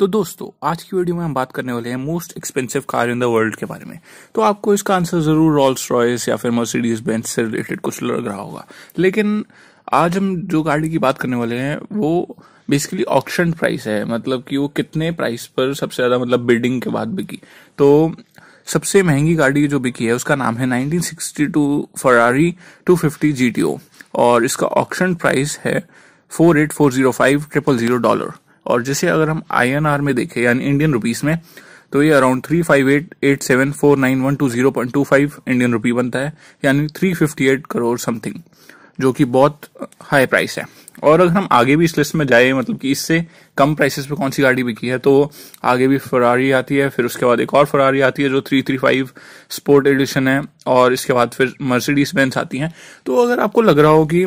तो दोस्तों आज की वीडियो में हम बात करने वाले हैं most expensive car in the world के बारे में तो आपको इसका आंसर जरूर रॉल्स रॉयस या फिर मर्सिडीज बेंच से रिलेटेड कुछ लग रहा होगा लेकिन आज हम जो गाड़ी की बात करने वाले हैं वो बेसिकली ऑक्शन प्राइस है मतलब कि वो कितने प्राइस पर सबसे ज़्यादा मतलब बिल्डिंग के बाद बिकी तो सबसे महंगी गाड़ी जो बिकी है उसका नाम है 1962 फरारी 250 जीटीओ और इसका ऑक्शन प्राइस है four eight four zero five triple zero dollar और जिसे अगर हम आर में देखें यानी इंडियन रुपीज में तो ये around three five eight eight seven four nine one two zero point two five Indian rupee बनता है यानी three fifty eight crore something जो कि बहुत हाई प्राइस है और अगर हम आगे भी इस लिस्ट में जाए मतलब कि इससे कम प्राइसेस पे कौन सी गाड़ी बिकी है तो आगे भी फरारी आती है फिर उसके बाद एक और फरारी आती है जो three three five sport edition है और इसके बाद फिर मर्सिडीज बेंस आती हैं तो अगर आपको लग रहा हो कि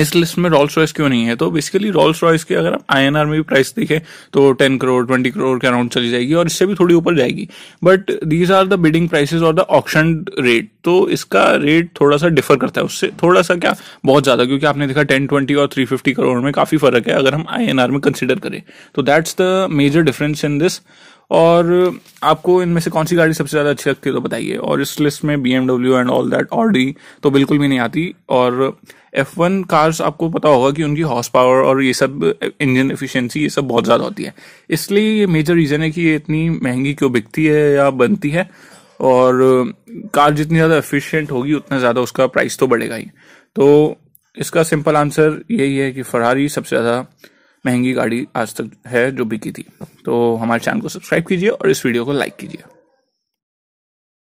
इस लिस्ट में रॉल्स रॉयस क्यों नहीं है तो बेसिकली रॉल्स रॉयस की अगर आप आई में भी प्राइस देखें तो टेन करोड़ ट्वेंटी करोड़ के अराउंड चली जाएगी और इससे भी थोड़ी ऊपर जाएगी but these are the bidding prices और द ऑप्शन रेट तो इसका रेट थोड़ा सा डिफर करता है उससे थोड़ा सा क्या बहुत ज्यादा क्योंकि आपने देखा टेन ट्वेंटी और थ्री फिफ्टी करोड़ में काफी फर्क है अगर हम आई में कंसिडर करें तो that's the major difference in this और आपको इनमें से कौन सी गाड़ी सबसे ज़्यादा अच्छी लगती है तो बताइए और इस लिस्ट में B MW and all that Audi तो बिल्कुल भी नहीं आती और एफ वन कार्स आपको पता होगा कि उनकी हॉर्स पावर और ये सब इंजन एफिशिएंसी ये सब बहुत ज़्यादा होती है इसलिए ये मेजर रीज़न है कि ये इतनी महंगी क्यों बिकती है या बनती है और कार जितनी ज़्यादा एफिशिएंट होगी उतना ज़्यादा उसका प्राइस तो बढ़ेगा ही तो इसका सिंपल आंसर यही है कि फरारी सबसे ज़्यादा महंगी गाड़ी आज तक है जो बिकी थी तो हमारे चैनल को सब्सक्राइब कीजिए और इस वीडियो को लाइक कीजिए